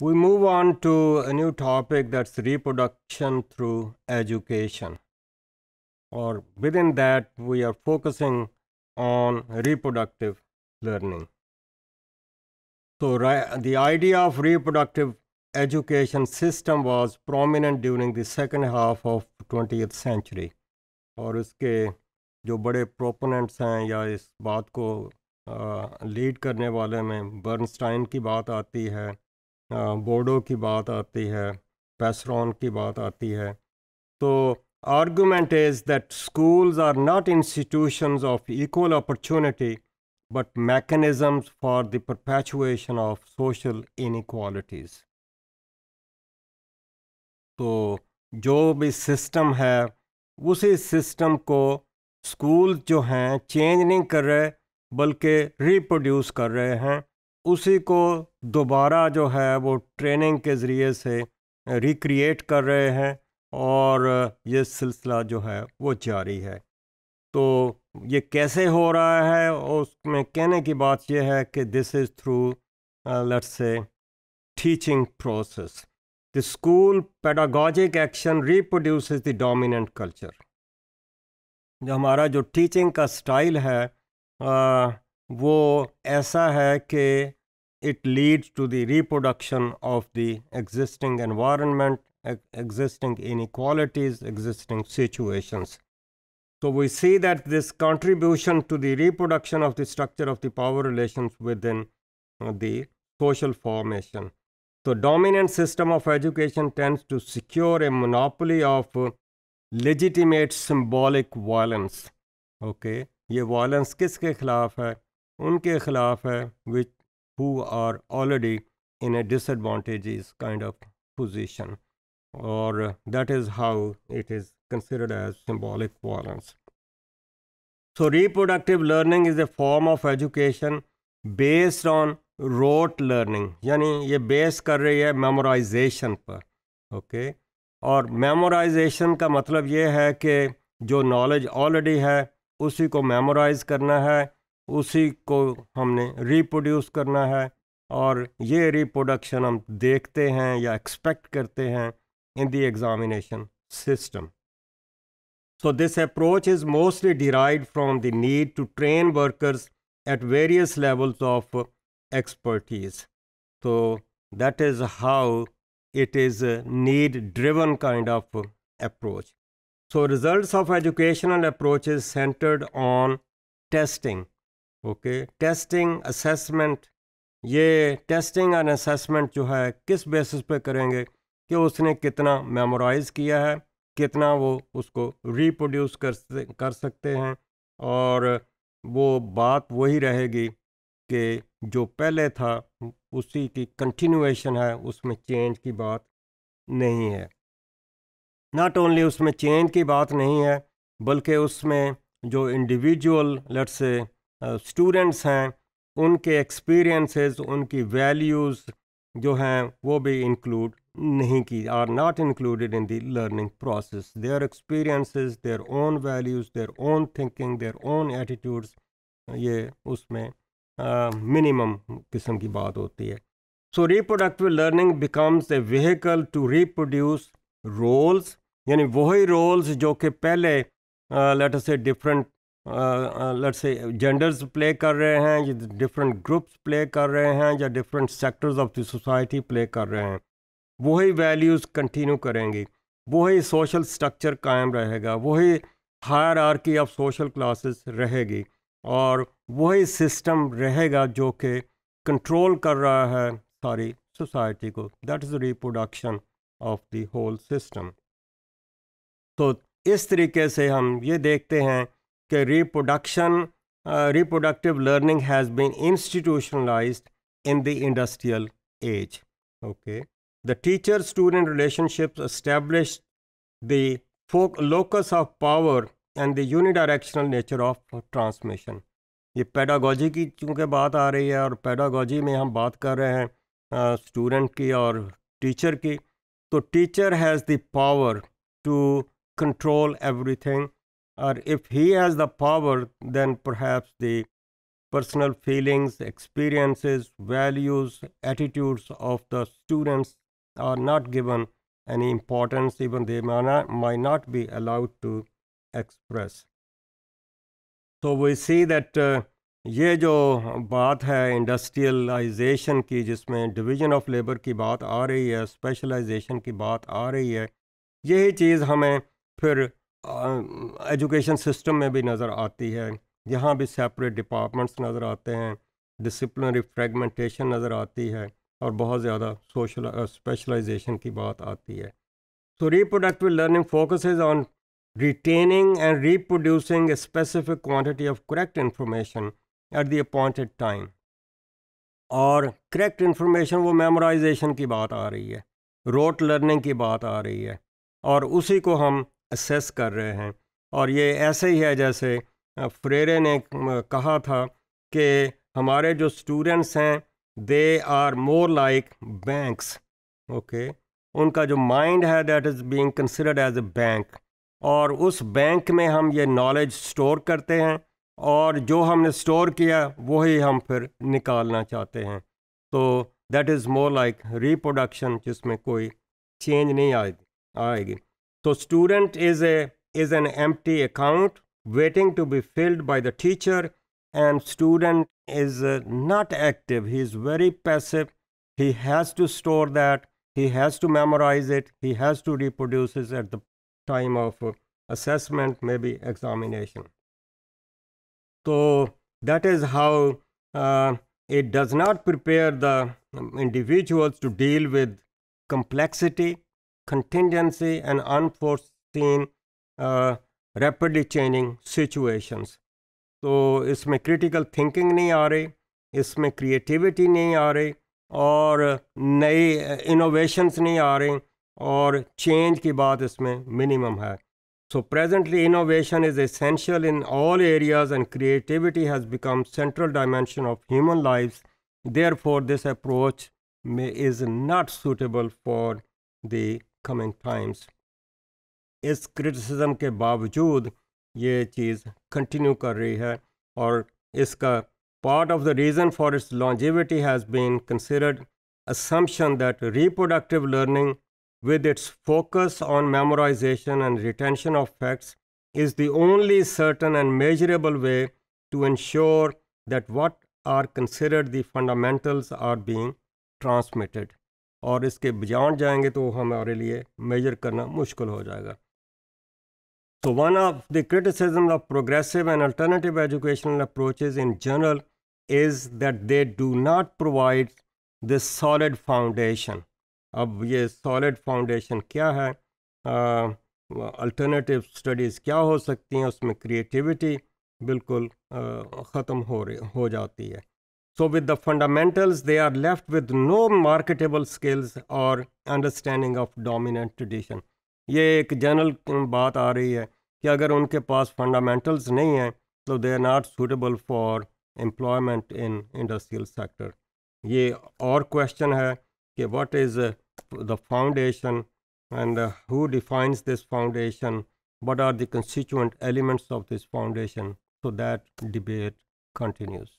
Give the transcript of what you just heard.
We move on to a new topic that's reproduction through education. Or within that, we are focusing on reproductive learning. So the idea of reproductive education system was prominent during the second half of 20th century और इसके जो बड़े proponents हैं या इस बात को lead करने वाले में बर्नस्टाइन की बात आती है बोडो की बात आती है पैसरॉन की बात आती है तो argument is that school are not institution of equal opportunity but mechanisms for the perpetuation of social inequalities तो जो भी सिस्टम है उसी सिस्टम को स्कूल जो हैं चेंज नहीं कर रहे बल्कि रिप्रोड्यूस कर रहे हैं उसी को दोबारा जो है वो ट्रेनिंग के ज़रिए से रिक्रिएट कर रहे हैं और ये सिलसिला जो है वो जारी है तो ये कैसे हो रहा है उसमें कहने की बात यह है कि this is through let's say teaching process the school pedagogic action reproduce the dominant culture जो हमारा जो टीचिंग का स्टाइल है uh, वो ऐसा है कि it leads to the reproduction of the existing environment, existing inequalities, existing situations. So we see that this contribution to the reproduction of the structure of the power relations within uh, the social formation. So dominant system of education tends to secure a monopoly of uh, legitimate symbolic violence. Okay, ये violence किसके खिलाफ है उनके ख़िलाफ़ है which who are already in a disadvantage kind of position और that is how it is considered as symbolic violence so reproductive learning is a form of education based on rote learning यानी ये base कर रही है memorisation पर okay okay? और memorisation का मतलब ये है कि जो नॉलेज ऑलरेडी है उसी को मेमोराइज करना है उसी को हमने रिप्रोड्यूस करना है और ये रिप्रोडक्शन हम देखते हैं या एक्सपेक्ट करते हैं in the examination system so this approach is mostly derive from the need to train workers at various levels of expertise तो that is how it is need driven kind of approach so result of educational approach is centred on testing okay testing assessment ये testing and assessment जो है किस basis पे करेंगे कि उसने कितना मेमोराइज़ किया है कितना वो उसको रिप्रोड्यूस कर कर सकते हैं और वो बात वही रहेगी कि जो पहले था उसी की कंटिन्यूएशन है उसमें चेंज की बात नहीं है नॉट ओनली उसमें चेंज की बात नहीं है बल्कि उसमें जो इंडिविजुअल लट से स्टूडेंट्स हैं उनके एक्सपीरियंसेस उनकी वैल्यूज़ जो हैं वो भी इंक्लूड नहीं की are not included in the learning process their experiences their own values their own thinking their own attitudes ये उसमें मिनिमम किस्म की बात होती है so reproductive learning becomes a vehicle to reproduce roles यानी वही रोल्स जो कि पहले अस से different let's say genders play कर रहे हैं या डिफरेंट ग्रुप्स प्ले कर रहे हैं या different sectors of the society play कर रहे हैं वही वैल्यूज़ कंटिन्यू करेंगी वही सोशल स्ट्रक्चर कायम रहेगा वही hierarchy of social classes रहेगी और वही सिस्टम रहेगा जो कि कंट्रोल कर रहा है सारी सोसाइटी को that is reproduction of the whole system तो इस तरीके से हम ये देखते हैं के reproduction reproductive learning has been institutionalise in the industrial age okay the teacher student relationship establish the locus of power and the unidirectional nature of transmission ये पैडागोजी की चूँकि बात आ रही है और पैडागोजी में हम बात कर रहे हैं स्टूडेंट uh, की और टीचर की तो teacher has the power to control everything or if he has the power, then perhaps the personal feelings, experiences, values, attitudes of the students are not given any importance, even they may not, might not be allowed to express. So we see that uh, ये जो बात है industrialisation की जिसमें division of labour की बात आ रही है स्पेशलाइजेशन की बात आ रही है यही चीज़ हमें फिर एजुकेशन सिस्टम में भी नज़र आती है यहाँ भी सेपरेट डिपार्टमेंट्स नज़र आते हैं डिसिप्लिनरी फ्रेगमेंटेशन नज़र आती है और बहुत ज़्यादा सोशल स्पेशलाइजेशन की बात आती है so reproductive learning focus on retaining and reproducing specific specific of correct information at at the appointed time और करेक्ट इन्फॉर्मेशन वो मेमोराइजेशन की बात आ रही है रोट लर्निंग की बात आ रही है और उसी को हम असेस कर रहे हैं और ये ऐसे ही है जैसे फ्रेरे ने कहा था कि हमारे जो स्टूडेंट्स हैं they are more like banks okay उनका जो माइंड है that is being considered as a bank और उस बैंक में हम ये नॉलेज स्टोर करते हैं और जो हमने स्टोर किया वही हम फिर निकालना चाहते हैं तो that is more like reproduction जिसमें कोई चेंज नहीं आएगी आएगी So student is a is an empty account waiting to be filled by the teacher and student is uh, not active he is very passive he has to store that he has to memorize it he has to reproduce it at the time of uh, assessment maybe examination so that is how uh, it does not prepare the um, individuals to deal with complexity contingency and unforeseen uh, rapidly changing situations So it's my critical नहीं आ it's इसमें creativity नहीं आ रही और नए innovations uh, नहीं आ रहे और change की इसमें है So presently innovation is essential in all areas and creativity has become central dimension of human lives. Therefore, this approach may, is not suitable for the Coming times. इस criticism, ke बावजूद ये चीज़ continue कर रही है और part of the reason for its longevity has been considered assumption that reproductive learning with its focus on memorization and retention of facts is the only certain and measurable way to ensure that what are considered the fundamentals are being transmitted और इसके beyond जाएंगे तो हमारे लिए major करना मुश्किल हो जाएगा तो one of the criticism of progressive and alternative educational approaches in general is that they do not provide this solid foundation अब ये सॉलिड फाउंडेशन क्या है अल्टरनेटिव uh, स्टडीज़ क्या हो सकती हैं उसमें क्रिएटिविटी बिल्कुल uh, ख़त्म हो रही हो जाती है So, with the fundamentals, they are left with no marketable skills or understanding of dominant tradition. ये एक जनरल बात आ रही है कि अगर उनके पास फंडामेंटल्स नहीं हैं तो they are not suitable for employment in industrial sector ये और क्वेश्चन है कि what is the foundation and who defines this what are the constituent elements of this foundation so that debate continues